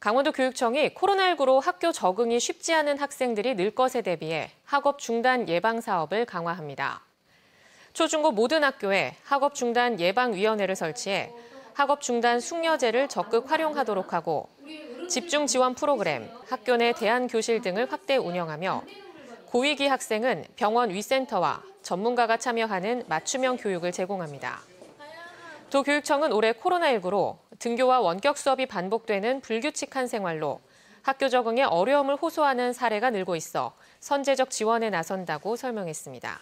강원도 교육청이 코로나19로 학교 적응이 쉽지 않은 학생들이 늘 것에 대비해 학업 중단 예방 사업을 강화합니다. 초중고 모든 학교에 학업 중단 예방위원회를 설치해 학업 중단 숙려제를 적극 활용하도록 하고 집중 지원 프로그램, 학교 내 대안 교실 등을 확대 운영하며 고위기 학생은 병원 위센터와 전문가가 참여하는 맞춤형 교육을 제공합니다. 도교육청은 올해 코로나19로 등교와 원격 수업이 반복되는 불규칙한 생활로 학교 적응에 어려움을 호소하는 사례가 늘고 있어 선제적 지원에 나선다고 설명했습니다.